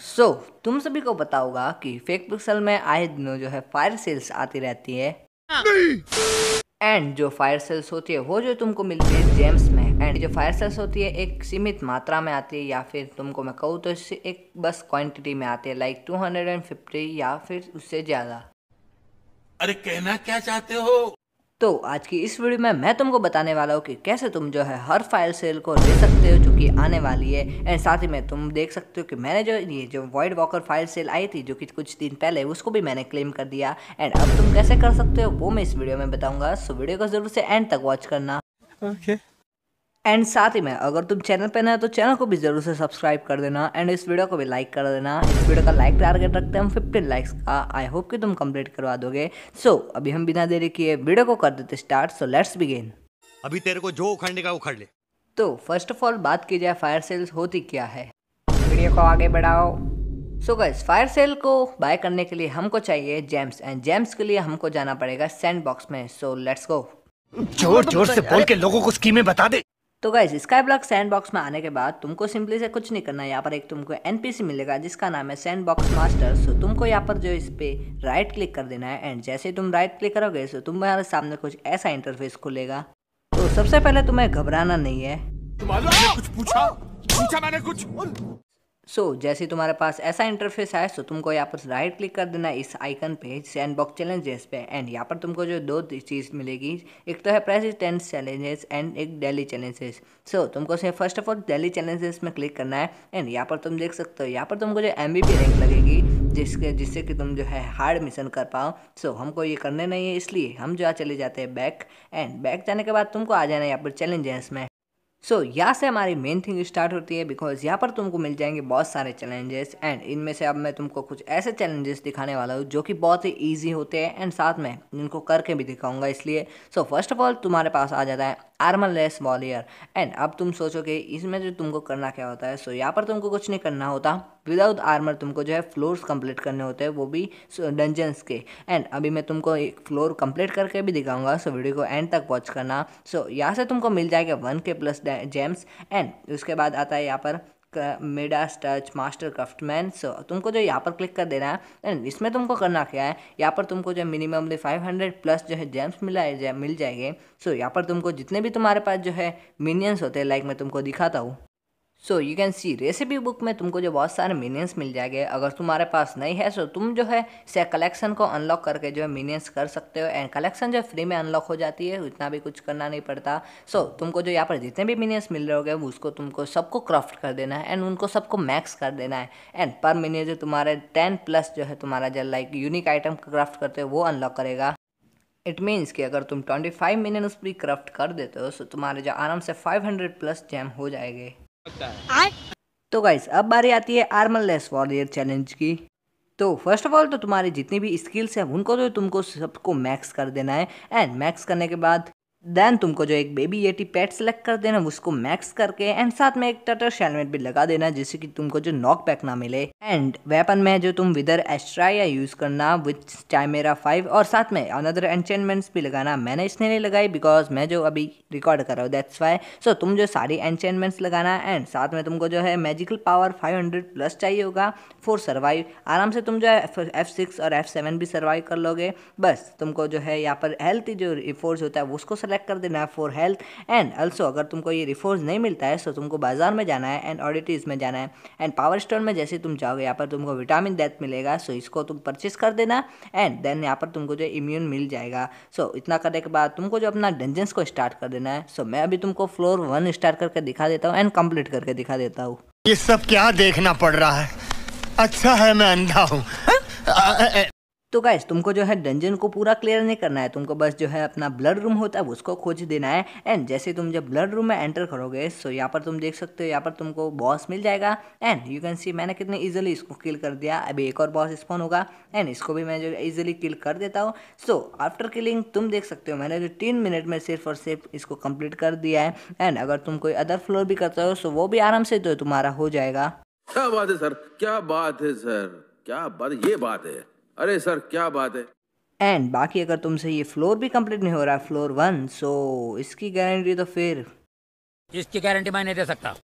सो so, तुम सभी को बताऊंगा कि फेक पिक्सल में आए दिनों जो है फायर सेल्स आती रहती है एंड जो फायर सेल्स होती है वो जो तुमको मिलती है जेम्स में एंड जो फायर सेल्स होती है एक सीमित मात्रा में आती है या फिर तुमको मैं कहूँ तो इससे एक बस क्वांटिटी में आती है लाइक टू या फिर उससे ज़्यादा अरे कहना क्या चाहते हो तो आज की इस वीडियो में मैं तुमको बताने वाला हूँ कि कैसे तुम जो है हर फाइल सेल को ले सकते हो जो कि आने वाली है एंड साथ ही में तुम देख सकते हो कि मैंने जो ये जो वाइड वॉकर फाइल सेल आई थी जो कि कुछ दिन पहले उसको भी मैंने क्लेम कर दिया एंड अब तुम कैसे कर सकते हो वो मैं इस वीडियो में बताऊँगा सो वीडियो को जरूर से एंड तक वॉच करना ओके okay. एंड साथ ही में अगर तुम चैनल पर नए तो चैनल को भी जरूर से सब्सक्राइब कर देना एंड इस वीडियो को भी लाइक कर देना इस वीडियो का लाइक टारगेट रखते हैं हम फिफ्टीन लाइक्स का आई होप कि तुम कंप्लीट करवा दोगे सो so, अभी हम बिना देरी किए वीडियो को कर देते स्टार्ट सो लेट्स बिगेन अभी तेरे को जो उखड़ने का उखड़ ले तो फर्स्ट ऑफ ऑल बात की जाए फायर सेल्स होती क्या है वीडियो को आगे बढ़ाओ सो गाइस फायर सेल को बाय करने के लिए हमको चाहिए जेम्स एंड जेम्स के लिए हमको जाना पड़ेगा सैंड बॉक्स में सो लेट्स गो जोर जोर से बोल के लोगों को स्कीमें बता दे तो guys sky block sandbox में आने के बाद तुमको सिंपली से कुछ नहीं करना है यहाँ पर एक तुमको एनपीसी मिलेगा जिसका नाम है सैंड बॉक्स मास्टर सो तुमको यहाँ पर जो इस पर राइट क्लिक कर देना है एंड जैसे तुम राइट क्लिक करोगे सो तुम्हारे सामने कुछ ऐसा इंटरफेस खुलेगा तो सबसे पहले तुम्हें घबराना नहीं है कुछ पूछा पूछा मैंने कुछ सो so, जैसे तुम्हारे पास ऐसा इंटरफेस आए सो तुमको यहाँ पर राइट क्लिक कर देना इस आइकन पे सैंड अनबॉक्स चैलेंजेस पे एंड यहाँ पर तुमको जो दो चीज़ मिलेगी एक तो है प्रेसिडेंट चैलेंजेस एंड एक डेली चैलेंजेस सो तुमको से first of all daily challenges में क्लिक करना है एंड यहाँ पर तुम देख सकते हो यहाँ पर तुमको जो एम रैंक लगेगी जिसके जिससे कि तुम जो है हार्ड मिशन कर पाओ सो so, हमको ये करने नहीं है इसलिए हम जो है चले जाते हैं बैक एंड बैक जाने के बाद तुमको आ जाना है यहाँ पर चैलेंजेस में सो so, यहाँ से हमारी मेन थिंग स्टार्ट होती है बिकॉज यहाँ पर तुमको मिल जाएंगे बहुत सारे चैलेंजेस एंड इनमें से अब मैं तुमको कुछ ऐसे चैलेंजेस दिखाने वाला हूँ जो कि बहुत ही ईजी होते हैं एंड साथ में इनको करके भी दिखाऊंगा इसलिए सो फर्स्ट ऑफ ऑल तुम्हारे पास आ जाता है आर्मर लेस वॉलियर एंड अब तुम सोचोगे इसमें जो तुमको करना क्या होता है सो so, यहाँ पर तुमको कुछ नहीं करना होता विदाउट आर्मर तुमको जो है फ्लोर्स कंप्लीट करने होते हैं वो भी डंजन्स के एंड अभी मैं तुमको एक फ्लोर कंप्लीट करके भी दिखाऊंगा सो वीडियो को एंड तक वॉच करना सो यहाँ से तुमको मिल जाएगा वन के प्लस जेम्स एंड उसके बाद आता है यहाँ पर मेडा टच मास्टर क्राफ्टमैन सो तुमको जो यहाँ पर क्लिक कर देना है एंड इसमें तुमको करना क्या है यहाँ पर तुमको जो मिनिममली फाइव हंड्रेड प्लस जो है जेम्स मिला है मिल जाएंगे सो so, यहाँ पर तुमको जितने भी तुम्हारे पास जो है मिनियंस होते हैं लाइक मैं तुमको दिखाता हूँ so you can see recipe book में तुमको जो बहुत सारे मिनियंस मिल जाएंगे अगर तुम्हारे पास नहीं है सो so तुम जो है से कलेक्शन को अनलॉक करके जो है मिनियंस कर सकते हो एंड कलेक्शन जो है फ्री में अनलॉक हो जाती है इतना भी कुछ करना नहीं पड़ता सो so, तुमको जो यहाँ पर जितने भी मिनियंस मिल रहे हो गए उसको तुमको सबको क्राफ्ट कर देना है एंड उनको सबको मैक्स कर देना है एंड पर मिनियन जो तुम्हारे टेन प्लस जो है तुम्हारा जो लाइक यूनिक आइटम क्राफ्ट करते हो वो अनलॉक करेगा इट मीन्स कि अगर तुम ट्वेंटी फाइव मिनियन भी क्राफ्ट कर देते हो सो तुम्हारे जो आराम से फाइव हंड्रेड प्लस जैम हो जाएंगे तो गाइस अब बारी आती है आर्मल लेस वॉरियर चैलेंज की तो फर्स्ट ऑफ ऑल तो तुम्हारी जितनी भी स्किल्स हैं उनको तो तुमको सबको मैक्स कर देना है एंड मैक्स करने के बाद देन तुमको जो एक बेबी येटी पैड सेलेक्ट कर देना उसको मैक्स करके एंड साथ में एक टटर शेलमेट भी लगा देना जिससे कि तुमको जो नॉक पैक ना मिले एंड वेपन में जो तुम विदर एस्ट्रा या यूज करना विथ टाइमेरा फाइव और साथ में अनदर एंचेनमेंट्स भी लगाना मैंने इसने नहीं लगाई बिकॉज मैं जो अभी रिकॉर्ड कर रहा हूँ दैट्स वाई सो तुम जो सारी एंचेनमेंट्स लगाना एंड साथ में तुमको जो है मैजिकल पावर फाइव प्लस चाहिए होगा फॉर सर्वाइव आराम से तुम जो है एफ और एफ भी सर्वाइव कर लोगे बस तुमको जो है यहाँ पर हेल्थ जो रिफोर्स होता है उसको सेलेक्ट कर देना है फॉर हेल्थ एंड अल्सो अगर तुमको ये रिफोर्स नहीं मिलता है सो तुमको बाजार में जाना है एंड ऑडिटीज़ में जाना है एंड पावर स्टोर में जैसे तुम जाओगे यहाँ पर तुमको विटामिन डेथ मिलेगा सो इसको तुम परचेस कर देना एंड देन यहाँ पर तुमको जो इम्यून मिल जाएगा सो इतना करने के बाद तुमको जो अपना डेंजेंस को स्टार्ट कर देना है सो मैं अभी तुमको फ्लोर वन स्टार्ट करके दिखा देता हूँ एंड कम्प्लीट करके दिखा देता हूँ ये सब क्या देखना पड़ रहा है अच्छा है मैं अंधा हूँ हाँ? तो गाइज तुमको जो है डंजन को पूरा क्लियर नहीं करना है तुमको बस जो है अपना ब्लड रूम होता है उसको खोज देना है एंड जैसे तुम जब ब्लड रूम में एंटर करोगे सो यहाँ पर तुम देख सकते हो यहाँ पर तुमको बॉस मिल जाएगा एंड यू कैन सी मैंने कितने ईजिली इसको किल कर दिया अभी एक और बॉस स्पॉन होगा एंड इसको भी मैं जो ईजिली किल कर देता हूँ सो आफ्टर किलिंग तुम देख सकते हो मैंने जो तीन मिनट में सिर्फ और सिर्फ इसको कम्प्लीट कर दिया है एंड अगर तुम कोई अदर फ्लोर भी करते हो सो वो भी आराम से तो तुम्हारा हो जाएगा क्या बात है सर क्या बात है सर क्या बात ये बात है अरे सर क्या बात है एंड बाकी अगर तुमसे ये फ्लोर भी कंप्लीट नहीं हो रहा है फ्लोर वन सो इसकी गारंटी तो फिर इसकी गारंटी मैं नहीं दे सकता